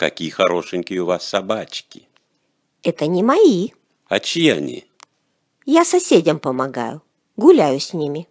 Какие хорошенькие у вас собачки. Это не мои. А чьи они? Я соседям помогаю, гуляю с ними.